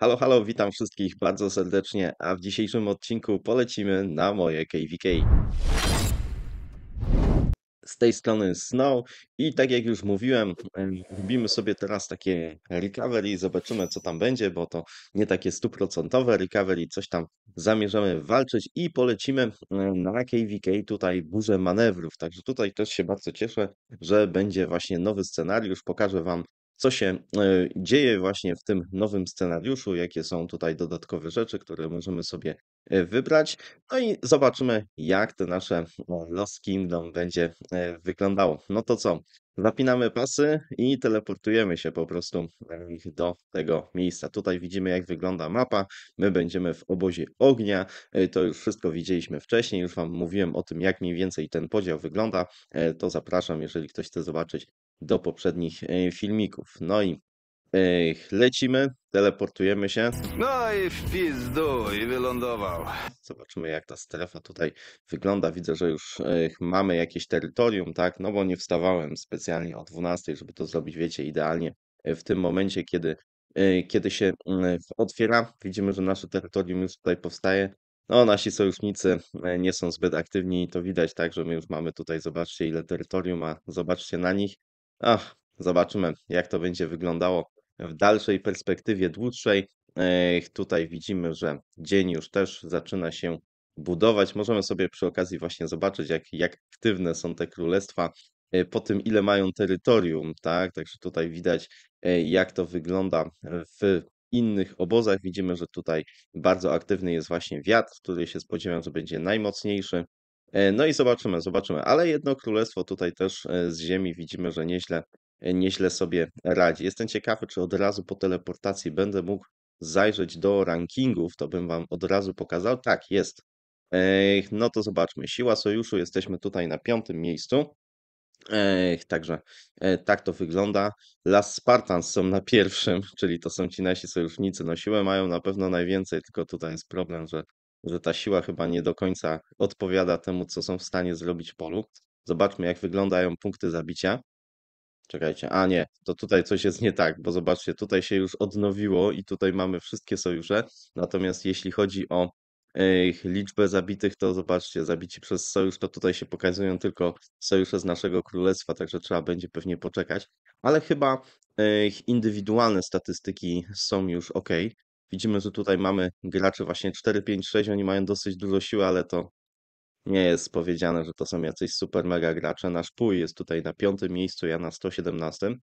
Halo, halo, witam wszystkich bardzo serdecznie, a w dzisiejszym odcinku polecimy na moje KVK. Z tej strony Snow i tak jak już mówiłem, robimy sobie teraz takie recovery, zobaczymy co tam będzie, bo to nie takie stuprocentowe recovery, coś tam zamierzamy walczyć i polecimy na KVK tutaj burzę manewrów, także tutaj też się bardzo cieszę, że będzie właśnie nowy scenariusz, pokażę Wam co się e, dzieje właśnie w tym nowym scenariuszu, jakie są tutaj dodatkowe rzeczy, które możemy sobie e, wybrać. No i zobaczymy, jak to nasze e, Lost Kingdom będzie wyglądało. No to co? Zapinamy pasy i teleportujemy się po prostu do tego miejsca. Tutaj widzimy, jak wygląda mapa. My będziemy w obozie ognia. To już wszystko widzieliśmy wcześniej. Już Wam mówiłem o tym, jak mniej więcej ten podział wygląda. To zapraszam, jeżeli ktoś chce zobaczyć do poprzednich e, filmików. No i e, lecimy, teleportujemy się. No i w pizdu i wylądował. Zobaczymy jak ta strefa tutaj wygląda. Widzę, że już e, mamy jakieś terytorium, tak? No bo nie wstawałem specjalnie o 12, żeby to zrobić, wiecie, idealnie w tym momencie, kiedy, kiedy się mm, otwiera. Widzimy, że nasze terytorium już tutaj powstaje. No, nasi sojusznicy nie są zbyt aktywni i to widać, tak, że my już mamy tutaj, zobaczcie ile terytorium, a zobaczcie na nich. Ach, zobaczymy, jak to będzie wyglądało w dalszej perspektywie dłuższej. Tutaj widzimy, że dzień już też zaczyna się budować. Możemy sobie przy okazji właśnie zobaczyć, jak, jak aktywne są te królestwa e, po tym, ile mają terytorium, tak? Także tutaj widać, e, jak to wygląda w innych obozach. Widzimy, że tutaj bardzo aktywny jest właśnie wiatr, który się spodziewam, że będzie najmocniejszy. E, no i zobaczymy, zobaczymy. Ale jedno królestwo tutaj też e, z ziemi widzimy, że nieźle, e, nieźle sobie radzi. Jestem ciekawy, czy od razu po teleportacji będę mógł zajrzeć do rankingów, to bym wam od razu pokazał. Tak, jest. No to zobaczmy. Siła sojuszu, jesteśmy tutaj na piątym miejscu. Także tak to wygląda. Las Spartans są na pierwszym, czyli to są ci nasi sojusznicy. No siłę mają na pewno najwięcej, tylko tutaj jest problem, że że ta siła chyba nie do końca odpowiada temu, co są w stanie zrobić w polu. Zobaczmy, jak wyglądają punkty zabicia. Czekajcie, a nie, to tutaj coś jest nie tak, bo zobaczcie, tutaj się już odnowiło i tutaj mamy wszystkie sojusze. Natomiast jeśli chodzi o e, ich liczbę zabitych, to zobaczcie, zabici przez sojusz, to tutaj się pokazują tylko sojusze z naszego królestwa, także trzeba będzie pewnie poczekać. Ale chyba e, ich indywidualne statystyki są już ok, Widzimy, że tutaj mamy graczy właśnie 4, 5, 6, oni mają dosyć dużo siły, ale to nie jest powiedziane, że to są jacyś super mega gracze. Nasz pój jest tutaj na piątym miejscu, ja na 117.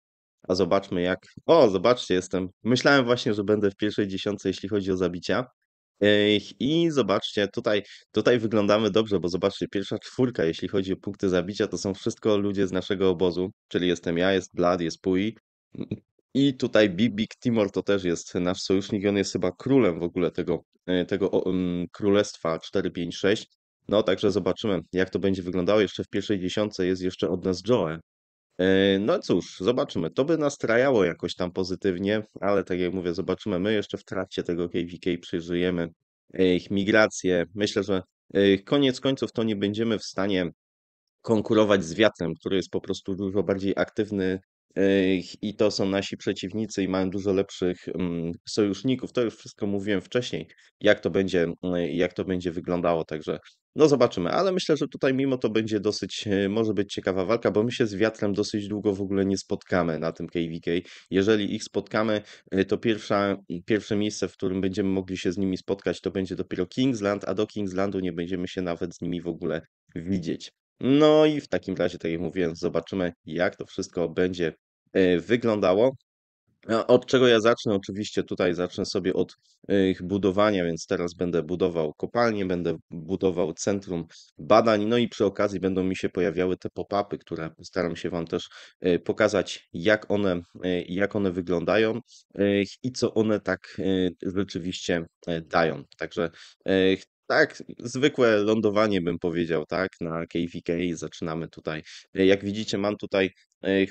A zobaczmy jak... O, zobaczcie, jestem... Myślałem właśnie, że będę w pierwszej dziesiątce, jeśli chodzi o zabicia. I zobaczcie, tutaj, tutaj wyglądamy dobrze, bo zobaczcie, pierwsza czwórka, jeśli chodzi o punkty zabicia, to są wszystko ludzie z naszego obozu, czyli jestem ja, jest Blad, jest Pui, i tutaj Big, Timor to też jest nasz sojusznik i on jest chyba królem w ogóle tego, e, tego um, królestwa 456. No także zobaczymy, jak to będzie wyglądało. Jeszcze w pierwszej dziesiątce jest jeszcze od nas Joe. E, no cóż, zobaczymy. To by nastrajało jakoś tam pozytywnie, ale tak jak mówię, zobaczymy. My jeszcze w trakcie tego KVK przeżyjemy e, ich migrację. Myślę, że koniec końców to nie będziemy w stanie konkurować z wiatrem, który jest po prostu dużo bardziej aktywny i to są nasi przeciwnicy i mają dużo lepszych mm, sojuszników. To już wszystko mówiłem wcześniej, jak to będzie, mm, jak to będzie wyglądało, także no zobaczymy, ale myślę, że tutaj mimo to będzie dosyć, e, może być ciekawa walka, bo my się z wiatrem dosyć długo w ogóle nie spotkamy na tym KVK. Jeżeli ich spotkamy, e, to pierwsza, pierwsze miejsce, w którym będziemy mogli się z nimi spotkać, to będzie dopiero Kingsland, a do Kingslandu nie będziemy się nawet z nimi w ogóle widzieć. No i w takim razie, tak jak mówiłem, zobaczymy, jak to wszystko będzie E, wyglądało. E, od czego ja zacznę? Oczywiście tutaj zacznę sobie od e, ich budowania, więc teraz będę budował kopalnię, będę budował centrum badań, no i przy okazji będą mi się pojawiały te pop-upy, które staram się Wam też pokazać, jak one, jak one wyglądają i co one tak rzeczywiście dają. Także tak, zwykłe lądowanie bym powiedział, tak, na KVK. Zaczynamy tutaj. Jak widzicie, mam tutaj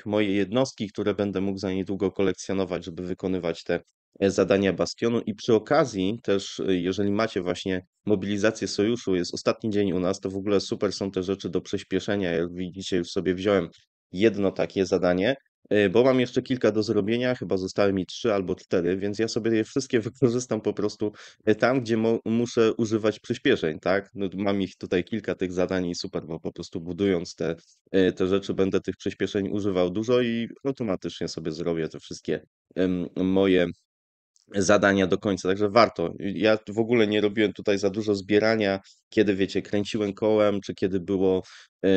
moje jednostki, które będę mógł za niedługo kolekcjonować, żeby wykonywać te e, zadania Bastionu i przy okazji też, e, jeżeli macie właśnie mobilizację sojuszu, jest ostatni dzień u nas, to w ogóle super są te rzeczy do przyspieszenia, jak widzicie już sobie wziąłem jedno takie zadanie, E, bo mam jeszcze kilka do zrobienia, chyba zostały mi trzy albo cztery, więc ja sobie je wszystkie wykorzystam po prostu e, tam, gdzie muszę używać przyspieszeń, tak? No, mam ich tutaj kilka tych zadań i super, bo po prostu budując te, e, te rzeczy będę tych przyspieszeń używał dużo i automatycznie sobie zrobię te wszystkie moje zadania do końca, także warto. Ja w ogóle nie robiłem tutaj za dużo zbierania, kiedy wiecie, kręciłem kołem, czy kiedy było yy,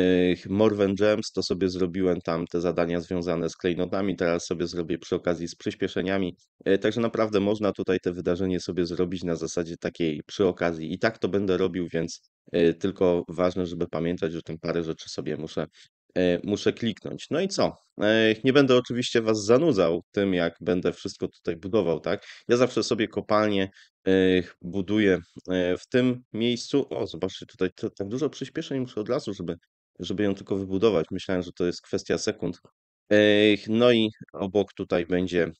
Morven Gems, to sobie zrobiłem tam te zadania związane z klejnotami, teraz sobie zrobię przy okazji z przyspieszeniami, yy, także naprawdę można tutaj te wydarzenie sobie zrobić na zasadzie takiej przy okazji i tak to będę robił, więc e, tylko ważne, żeby pamiętać, że tym parę rzeczy sobie muszę E, muszę kliknąć. No i co? E, nie będę oczywiście Was zanudzał tym, jak będę wszystko tutaj budował, tak? Ja zawsze sobie kopalnie e, buduję w tym miejscu. O, zobaczcie, tutaj tak dużo przyspieszeń muszę od razu, żeby, żeby ją tylko wybudować. Myślałem, że to jest kwestia sekund. No i obok tutaj będzie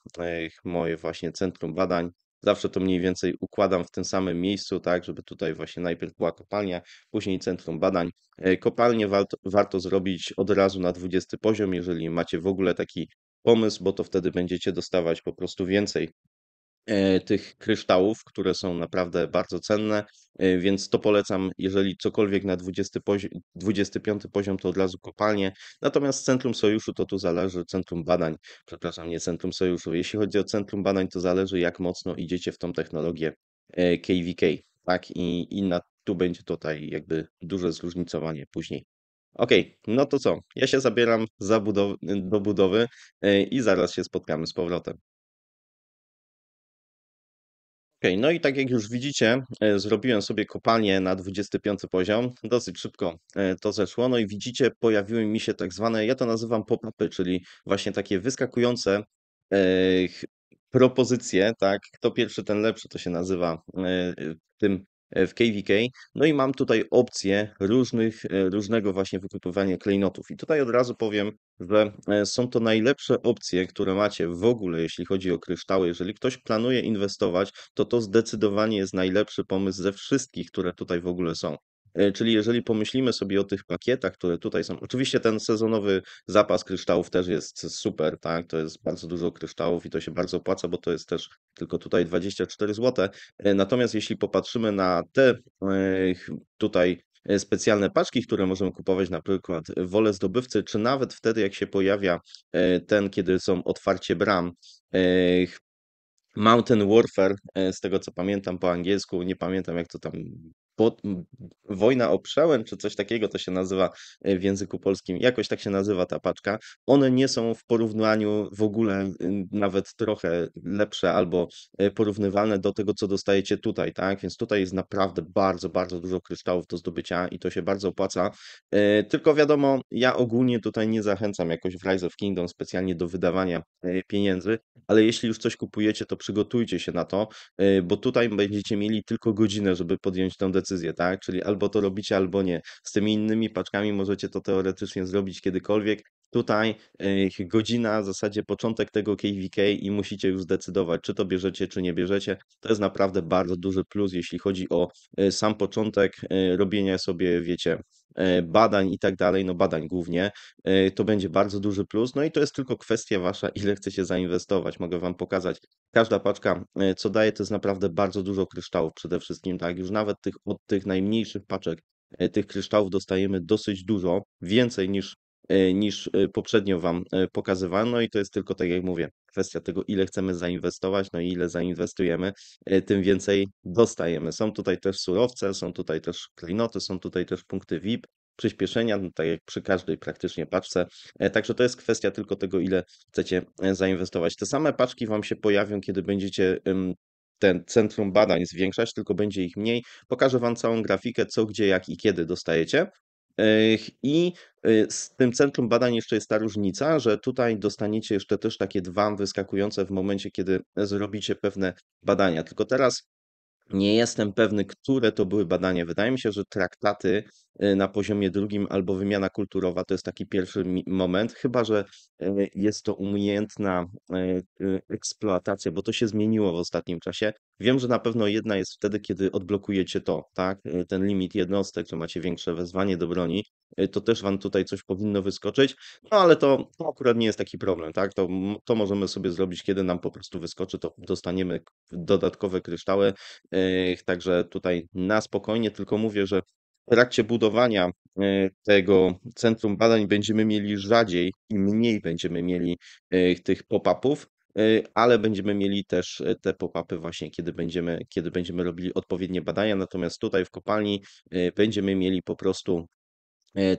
moje właśnie centrum badań. Zawsze to mniej więcej układam w tym samym miejscu, tak, żeby tutaj właśnie najpierw była kopalnia, później centrum badań. E, kopalnię warto, warto zrobić od razu na 20 poziom, jeżeli macie w ogóle taki pomysł, bo to wtedy będziecie dostawać po prostu więcej E, tych kryształów, które są naprawdę bardzo cenne, e, więc to polecam, jeżeli cokolwiek na 20 pozi 25 poziom, to od razu kopalnie, natomiast Centrum Sojuszu to tu zależy, Centrum Badań, przepraszam, nie Centrum Sojuszu, jeśli chodzi o Centrum Badań, to zależy jak mocno idziecie w tą technologię KVK, e, tak, i, i na, tu będzie tutaj jakby duże zróżnicowanie później. OK, no to co? Ja się zabieram za budow- do budowy i zaraz się spotkamy z powrotem. Okay, no i tak jak już widzicie, e, zrobiłem sobie kopalnię na 25 poziom. Dosyć szybko e, to zeszło. No i widzicie, pojawiły mi się tak zwane, ja to nazywam pop-upy, czyli właśnie takie wyskakujące e, propozycje, tak? Kto pierwszy, ten lepszy to się nazywa w tym E, w KVK. No i mam tutaj opcję różnych, e, różnego właśnie wykupywania klejnotów. I tutaj od razu powiem, że e, są to najlepsze opcje, które macie w ogóle, jeśli chodzi o kryształy. Jeżeli ktoś planuje inwestować, to to zdecydowanie jest najlepszy pomysł ze wszystkich, które tutaj w ogóle są. E, czyli jeżeli pomyślimy sobie o tych pakietach, które tutaj są, oczywiście ten sezonowy zapas kryształów też jest super, tak? To jest bardzo dużo kryształów i to się bardzo opłaca, bo to jest też tylko tutaj 24 zł. E, natomiast jeśli popatrzymy na te e, tutaj specjalne paczki, które możemy kupować, na przykład wolę zdobywcy, czy nawet wtedy, jak się pojawia ten, kiedy są otwarcie bram, Mountain Warfare, z tego co pamiętam po angielsku, nie pamiętam jak to tam po, wojna o przełęcz, czy coś takiego to się nazywa e, w języku polskim, jakoś tak się nazywa ta paczka, one nie są w porównaniu w ogóle nawet trochę lepsze albo e, porównywalne do tego, co dostajecie tutaj, tak? Więc tutaj jest naprawdę bardzo, bardzo dużo kryształów do zdobycia i to się bardzo opłaca. E, tylko wiadomo, ja ogólnie tutaj nie zachęcam jakoś w Rise of Kingdom specjalnie do wydawania pieniędzy, ale jeśli już coś kupujecie, to przygotujcie się na to, bo tutaj będziecie mieli tylko godzinę, żeby podjąć tę decyzję decyzję, tak? Czyli albo to robicie, albo nie. Z tymi innymi paczkami możecie to teoretycznie zrobić kiedykolwiek, Tutaj e, godzina, w zasadzie początek tego KVK i musicie już zdecydować, czy to bierzecie, czy nie bierzecie. To jest naprawdę bardzo duży plus, jeśli chodzi o e, sam początek e, robienia sobie, wiecie, badań i tak dalej, no badań głównie, to będzie bardzo duży plus. No i to jest tylko kwestia wasza, ile chcecie zainwestować. Mogę wam pokazać. Każda paczka, co daje, to jest naprawdę bardzo dużo kryształów przede wszystkim, tak? Już nawet tych, od tych najmniejszych paczek tych kryształów dostajemy dosyć dużo, więcej niż E, niż e, poprzednio Wam e, pokazywano i to jest tylko, tak jak mówię, kwestia tego, ile chcemy zainwestować, no i ile zainwestujemy, tym więcej dostajemy. Są tutaj też surowce, są tutaj też klejnoty, są tutaj też punkty VIP, przyspieszenia, no tak jak przy każdej praktycznie paczce. Także to jest kwestia tylko tego, ile chcecie zainwestować. Te same paczki Wam się pojawią, kiedy będziecie ten centrum badań zwiększać, tylko będzie ich mniej. Pokażę Wam całą grafikę, co, gdzie, jak i kiedy dostajecie. I y, z tym centrum badań jeszcze jest ta różnica, że tutaj dostaniecie jeszcze też takie dwa wyskakujące w momencie, kiedy zrobicie pewne badania. Tylko teraz nie jestem pewny, które to były badania. Wydaje mi się, że traktaty Y, na poziomie drugim albo wymiana kulturowa to jest taki pierwszy moment, chyba że y, jest to umiejętna y, eksploatacja, bo to się zmieniło w ostatnim czasie. Wiem, że na pewno jedna jest wtedy, kiedy odblokujecie to, tak? Ten limit jednostek, to macie większe wezwanie do broni, to też wam tutaj coś powinno wyskoczyć, no ale to, to akurat nie jest taki problem, tak? To, to możemy sobie zrobić, kiedy nam po prostu wyskoczy, to dostaniemy dodatkowe kryształy, także tutaj na spokojnie, tylko mówię, że trakcie budowania e, tego Centrum Badań będziemy mieli rzadziej i mniej będziemy mieli e, tych pop-upów, e, ale będziemy mieli też te pop-upy właśnie, kiedy będziemy, kiedy będziemy robili odpowiednie badania. Natomiast tutaj w kopalni będziemy mieli po prostu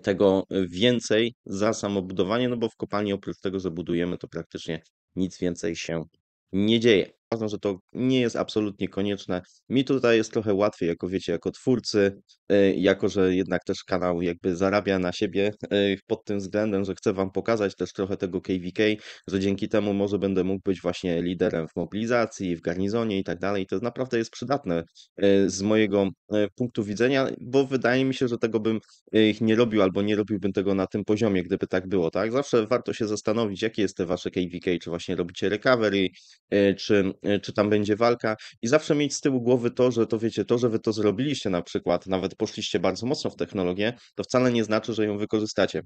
tego więcej za samo budowanie, no bo w kopalni oprócz tego, że budujemy, to praktycznie nic więcej się nie dzieje uważam, że to nie jest absolutnie konieczne. Mi tutaj jest trochę łatwiej, jako wiecie, jako twórcy, e, jako że jednak też kanał jakby zarabia na siebie e, pod tym względem, że chcę wam pokazać też trochę tego KVK, że dzięki temu może będę mógł być właśnie liderem w mobilizacji, w garnizonie i tak dalej. To naprawdę jest przydatne e, z mojego punktu widzenia, bo wydaje mi się, że tego bym nie robił albo nie robiłbym tego na tym poziomie, gdyby tak było, tak? Zawsze warto się zastanowić, jakie jest te wasze KVK, czy właśnie robicie recovery, czy E, czy tam będzie walka i zawsze mieć z tyłu głowy to, że to wiecie, to, że wy to zrobiliście na przykład, nawet poszliście bardzo mocno w technologię, to wcale nie znaczy, że ją wykorzystacie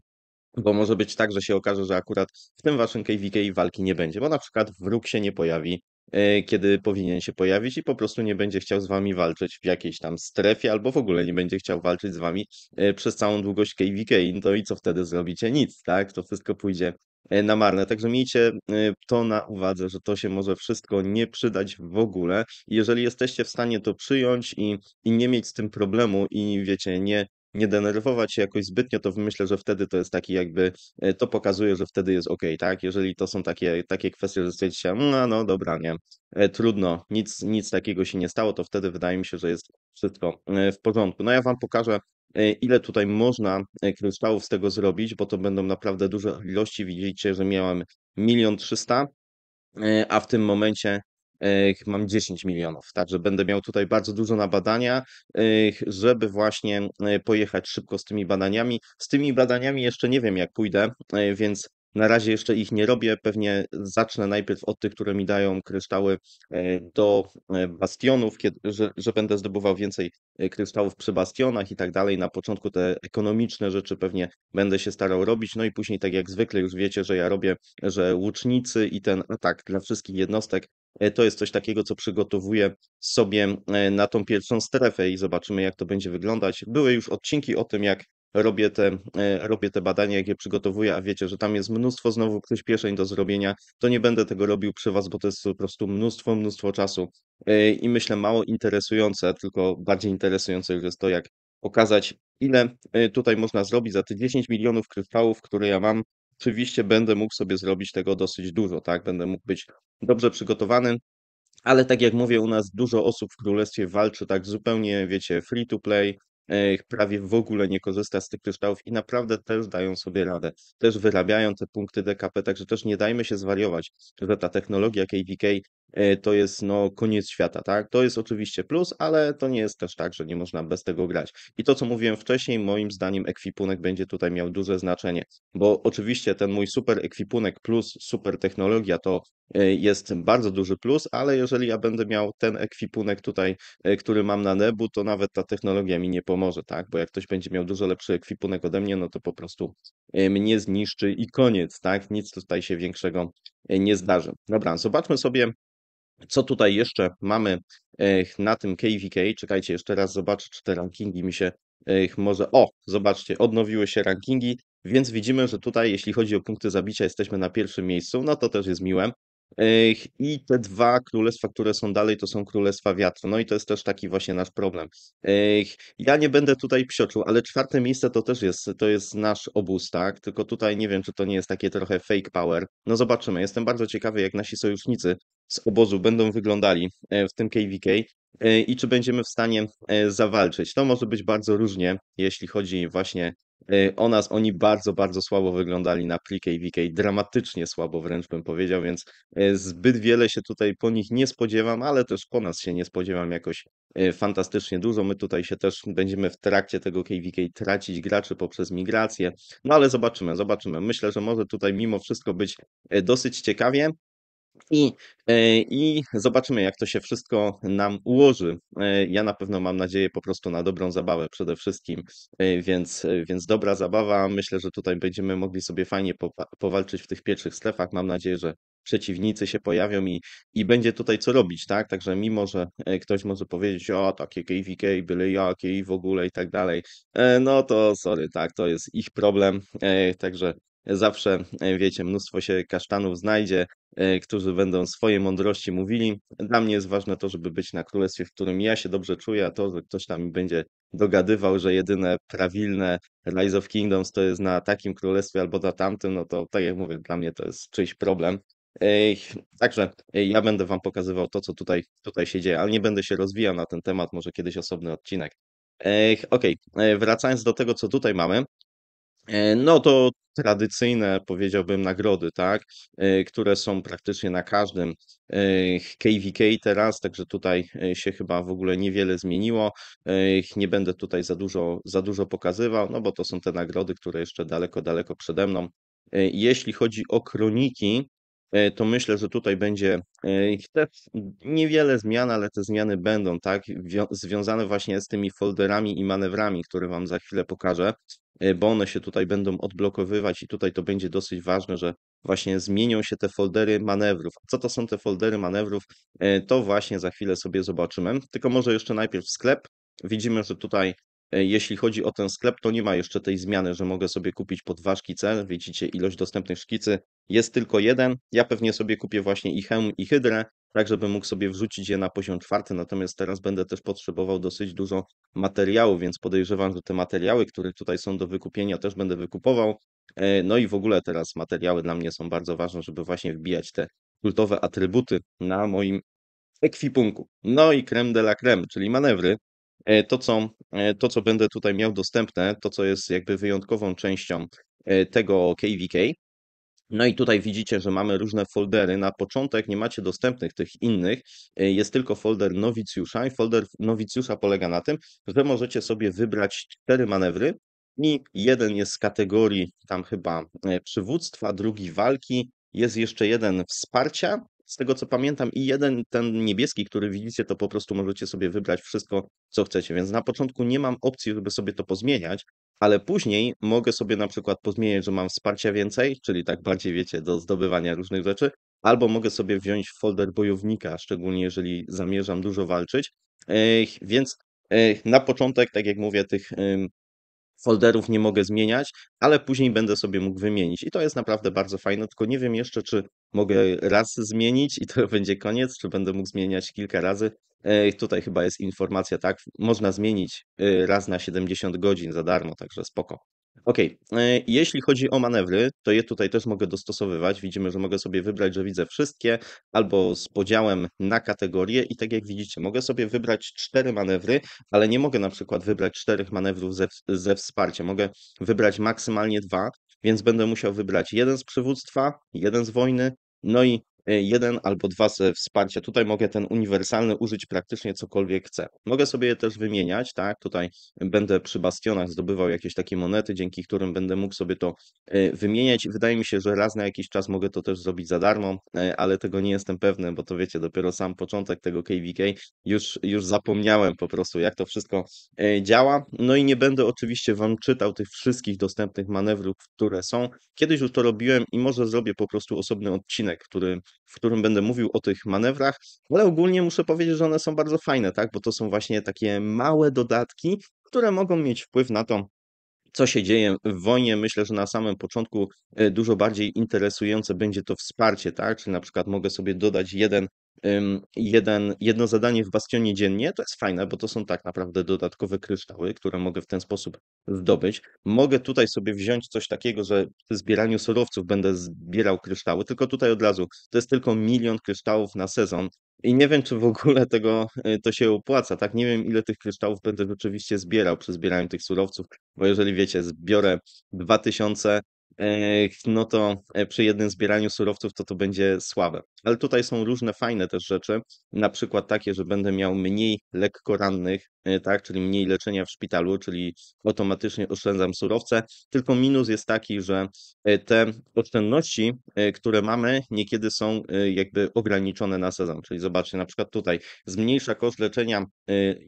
bo może być tak, że się okaże, że akurat w tym waszym KVK walki nie będzie, bo na przykład wróg się nie pojawi, e, kiedy powinien się pojawić i po prostu nie będzie chciał z wami walczyć w jakiejś tam strefie, albo w ogóle nie będzie chciał walczyć z wami e, przez całą długość KVK. No i co wtedy zrobicie? Nic, tak? To wszystko pójdzie E, na marne. Także miejcie e, to na uwadze, że to się może wszystko nie przydać w ogóle. Jeżeli jesteście w stanie to przyjąć i, i nie mieć z tym problemu i wiecie, nie nie denerwować się jakoś zbytnio, to myślę, że wtedy to jest taki jakby, e, to pokazuje, że wtedy jest ok, tak? Jeżeli to są takie, takie kwestie, że stwierdzicie, mm, no, no dobra, nie, e, trudno, nic, nic takiego się nie stało, to wtedy wydaje mi się, że jest wszystko e, w porządku. No ja wam pokażę, ile tutaj można kryształów z tego zrobić, bo to będą naprawdę duże ilości. Widzicie, że miałem milion trzysta, a w tym momencie mam 10 milionów, także będę miał tutaj bardzo dużo na badania, żeby właśnie e, pojechać szybko z tymi badaniami. Z tymi badaniami jeszcze nie wiem, jak pójdę, e, więc na razie jeszcze ich nie robię. Pewnie zacznę najpierw od tych, które mi dają kryształy e, do bastionów, kiedy, że, że, będę zdobywał więcej kryształów przy bastionach i tak dalej. Na początku te ekonomiczne rzeczy pewnie będę się starał robić. No i później, tak jak zwykle, już wiecie, że ja robię, że łucznicy i ten atak no dla wszystkich jednostek E, to jest coś takiego, co przygotowuję sobie e, na tą pierwszą strefę i zobaczymy, jak to będzie wyglądać. Były już odcinki o tym, jak robię te, e, robię te badania, jak je przygotowuję, a wiecie, że tam jest mnóstwo znowu przyspieszeń do zrobienia, to nie będę tego robił przy Was, bo to jest po prostu mnóstwo, mnóstwo czasu i myślę mało interesujące, tylko bardziej interesujące jest to, jak pokazać, ile tutaj można zrobić za te 10 milionów kryształów, które ja mam, oczywiście będę mógł sobie zrobić tego dosyć dużo, tak? Będę mógł być dobrze przygotowany, ale tak jak mówię, u nas dużo osób w królestwie walczy tak zupełnie, wiecie, free to play, e, prawie w ogóle nie korzysta z tych kryształów i naprawdę też dają sobie radę. Też wyrabiają te punkty DKP, także też nie dajmy się zwariować, że ta technologia KVK E, to jest no, koniec świata, tak? To jest oczywiście plus, ale to nie jest też tak, że nie można bez tego grać. I to, co mówiłem wcześniej, moim zdaniem ekwipunek będzie tutaj miał duże znaczenie, bo oczywiście ten mój super ekwipunek plus super technologia to e, jest bardzo duży plus, ale jeżeli ja będę miał ten ekwipunek tutaj, e, który mam na nebu, to nawet ta technologia mi nie pomoże, tak? Bo jak ktoś będzie miał dużo lepszy ekwipunek ode mnie, no to po prostu mnie zniszczy i koniec, tak? Nic tutaj się większego E, nie zdarzy. Dobra, zobaczmy sobie, co tutaj jeszcze mamy e, na tym KVK. Czekajcie, jeszcze raz zobaczę, czy te rankingi mi się e, może... O, zobaczcie, odnowiły się rankingi, więc widzimy, że tutaj, jeśli chodzi o punkty zabicia, jesteśmy na pierwszym miejscu, no to też jest miłe. I te dwa królestwa, które są dalej, to są królestwa wiatru. No i to jest też taki właśnie nasz problem. Ja nie będę tutaj psioczył, ale czwarte miejsce to też jest, to jest nasz obóz, tak? Tylko tutaj nie wiem, czy to nie jest takie trochę fake power. No zobaczymy. Jestem bardzo ciekawy, jak nasi sojusznicy z obozu będą wyglądali e, w tym KWK e, i czy będziemy w stanie e, zawalczyć. To może być bardzo różnie, jeśli chodzi właśnie Y, o nas oni bardzo, bardzo słabo wyglądali na plikę i VK, dramatycznie słabo wręcz bym powiedział, więc y, zbyt wiele się tutaj po nich nie spodziewam, ale też po nas się nie spodziewam jakoś y, fantastycznie dużo. My tutaj się też będziemy w trakcie tego KVK tracić graczy poprzez migrację, no ale zobaczymy, zobaczymy. Myślę, że może tutaj mimo wszystko być dosyć ciekawie. I, e, I zobaczymy, jak to się wszystko nam ułoży. E, ja na pewno mam nadzieję po prostu na dobrą zabawę przede wszystkim, e, więc, więc dobra zabawa. Myślę, że tutaj będziemy mogli sobie fajnie powalczyć w tych pierwszych strefach. Mam nadzieję, że przeciwnicy się pojawią i, i będzie tutaj co robić, tak? Także mimo, że ktoś może powiedzieć, o takie KVK, byle jakie i w ogóle i tak dalej, no to sorry, tak, to jest ich problem, także Zawsze, e, wiecie, mnóstwo się kasztanów znajdzie, e, którzy będą swoje mądrości mówili. Dla mnie jest ważne to, żeby być na królestwie, w którym ja się dobrze czuję, a to, że ktoś tam będzie dogadywał, że jedyne prawilne Rise of Kingdoms to jest na takim królestwie albo na tamtym, no to tak jak mówię, dla mnie to jest czyjś problem. Także e, ja będę Wam pokazywał to, co tutaj, tutaj się dzieje, ale nie będę się rozwijał na ten temat, może kiedyś osobny odcinek. Okej, okay. wracając do tego, co tutaj mamy, E, no to tradycyjne, powiedziałbym, nagrody, tak, e, które są praktycznie na każdym KVK e, teraz, także tutaj się chyba w ogóle niewiele zmieniło. Nie będę tutaj za dużo, za dużo pokazywał, no bo to są te nagrody, które jeszcze daleko, daleko przede mną. Jeśli chodzi o kroniki, E, to myślę, że tutaj będzie e, też niewiele zmian, ale te zmiany będą, tak, związane właśnie z tymi folderami i manewrami, które Wam za chwilę pokażę, e, bo one się tutaj będą odblokowywać i tutaj to będzie dosyć ważne, że właśnie zmienią się te foldery manewrów. Co to są te foldery manewrów? To właśnie za chwilę sobie zobaczymy. Tylko może jeszcze najpierw sklep. Widzimy, że tutaj E, jeśli chodzi o ten sklep, to nie ma jeszcze tej zmiany, że mogę sobie kupić po dwa szkice. Widzicie, ilość dostępnych szkicy jest tylko jeden. Ja pewnie sobie kupię właśnie i hełm, i hydrę, tak żebym mógł sobie wrzucić je na poziom czwarty. Natomiast teraz będę też potrzebował dosyć dużo materiału, więc podejrzewam, że te materiały, które tutaj są do wykupienia, też będę wykupował. E, no i w ogóle teraz materiały dla mnie są bardzo ważne, żeby właśnie wbijać te kultowe atrybuty na moim ekwipunku. No i creme de la creme, czyli manewry, E, to co, e, to, co będę tutaj miał dostępne, to co jest jakby wyjątkową częścią e, tego KVK. No i tutaj widzicie, że mamy różne foldery. Na początek nie macie dostępnych tych innych, jest tylko folder nowicjusza i folder nowicjusza polega na tym, że możecie sobie wybrać cztery manewry i jeden jest z kategorii tam chyba przywództwa, drugi walki, jest jeszcze jeden wsparcia, z tego co pamiętam, i jeden ten niebieski, który widzicie, to po prostu możecie sobie wybrać wszystko, co chcecie. Więc na początku nie mam opcji, żeby sobie to pozmieniać, ale później mogę sobie na przykład pozmieniać, że mam wsparcia więcej, czyli tak bardziej wiecie, do zdobywania różnych rzeczy, albo mogę sobie wziąć folder bojownika, szczególnie jeżeli zamierzam dużo walczyć. Więc na początek, tak jak mówię, tych folderów nie mogę zmieniać, ale później będę sobie mógł wymienić. I to jest naprawdę bardzo fajne, tylko nie wiem jeszcze, czy mogę raz zmienić i to będzie koniec, czy będę mógł zmieniać kilka razy. Tutaj chyba jest informacja, tak, można zmienić y, raz na 70 godzin za darmo, także spoko. Okej, okay. E, jeśli chodzi o manewry, to je tutaj też mogę dostosowywać. Widzimy, że mogę sobie wybrać, że widzę wszystkie, albo z podziałem na kategorie i tak jak widzicie, mogę sobie wybrać cztery manewry, ale nie mogę na przykład wybrać czterech manewrów ze, ze wsparcia. Mogę wybrać maksymalnie dwa, więc będę musiał wybrać jeden z przywództwa, jeden z wojny, no i Y, jeden albo dwa ze wsparcia. Tutaj mogę ten uniwersalny użyć praktycznie cokolwiek chcę. Mogę sobie je też wymieniać, tak? Tutaj będę przy bastionach zdobywał jakieś takie monety, dzięki którym będę mógł sobie to y, wymieniać. Wydaje mi się, że raz na jakiś czas mogę to też zrobić za darmo, y, ale tego nie jestem pewny, bo to wiecie, dopiero sam początek tego KVK. Już, już zapomniałem po prostu, jak to wszystko działa. No i nie będę oczywiście wam czytał tych wszystkich dostępnych manewrów, które są. Kiedyś już to robiłem i może zrobię po prostu osobny odcinek, który w którym będę mówił o tych manewrach, ale ogólnie muszę powiedzieć, że one są bardzo fajne, tak? Bo to są właśnie takie małe dodatki, które mogą mieć wpływ na to, co się dzieje w wojnie. Myślę, że na samym początku e, dużo bardziej interesujące będzie to wsparcie, tak? Czyli na przykład mogę sobie dodać jeden jeden, jedno zadanie w bastionie dziennie, to jest fajne, bo to są tak naprawdę dodatkowe kryształy, które mogę w ten sposób zdobyć. Mogę tutaj sobie wziąć coś takiego, że przy zbieraniu surowców będę zbierał kryształy, tylko tutaj od razu to jest tylko milion kryształów na sezon. I nie wiem, czy w ogóle tego y, to się opłaca, tak? Nie wiem, ile tych kryształów będę rzeczywiście zbierał przy zbieraniu tych surowców, bo jeżeli wiecie, zbiorę 2000 no to e, przy jednym zbieraniu surowców to to będzie słabe. Ale tutaj są różne fajne też rzeczy, na przykład takie, że będę miał mniej lekko rannych, e, tak, czyli mniej leczenia w szpitalu, czyli automatycznie oszczędzam surowce, tylko minus jest taki, że e, te oszczędności, które mamy, niekiedy są jakby ograniczone na sezon, czyli zobaczcie, na przykład tutaj zmniejsza koszt leczenia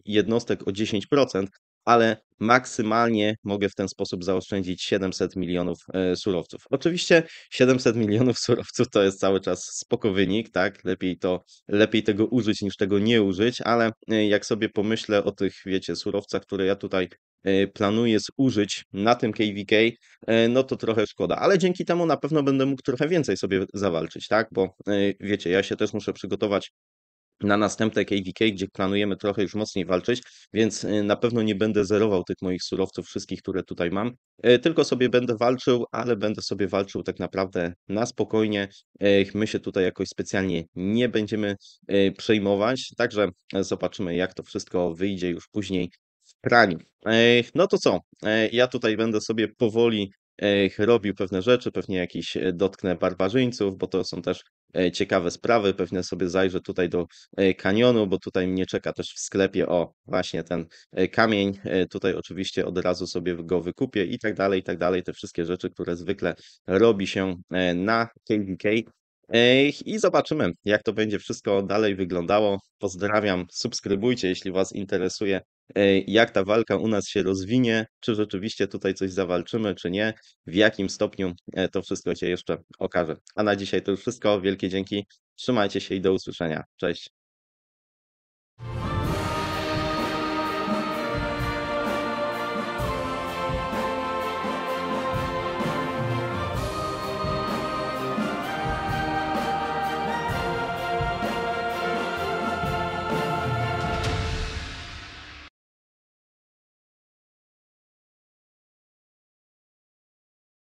jednostek o 10%, ale maksymalnie mogę w ten sposób zaoszczędzić 700 milionów e, surowców. Oczywiście 700 milionów surowców to jest cały czas spoko wynik, tak? Lepiej, to, lepiej tego użyć niż tego nie użyć, ale e, jak sobie pomyślę o tych, wiecie, surowcach, które ja tutaj e, planuję zużyć na tym KVK, no to trochę szkoda, ale dzięki temu na pewno będę mógł trochę więcej sobie zawalczyć, tak? Bo wiecie, ja się też muszę przygotować na następne KVK, gdzie planujemy trochę już mocniej walczyć, więc y, na pewno nie będę zerował tych moich surowców, wszystkich, które tutaj mam, e, tylko sobie będę walczył, ale będę sobie walczył tak naprawdę na spokojnie. E, my się tutaj jakoś specjalnie nie będziemy e, przejmować, także zobaczymy, jak to wszystko wyjdzie już później w praniu. No to co, ja tutaj będę sobie powoli robił pewne rzeczy, pewnie jakiś dotknę barbarzyńców, bo to są też E, ciekawe sprawy. Pewnie sobie zajrzę tutaj do e, kanionu, bo tutaj mnie czeka też w sklepie o właśnie ten e, kamień. Tutaj oczywiście od razu sobie go wykupię i tak dalej, i tak dalej. Te wszystkie rzeczy, które zwykle robi się na KVK. I zobaczymy, jak to będzie wszystko dalej wyglądało. Pozdrawiam, subskrybujcie, jeśli Was interesuje E, jak ta walka u nas się rozwinie, czy rzeczywiście tutaj coś zawalczymy, czy nie, w jakim stopniu e, to wszystko się jeszcze okaże. A na dzisiaj to już wszystko. Wielkie dzięki. Trzymajcie się i do usłyszenia. Cześć.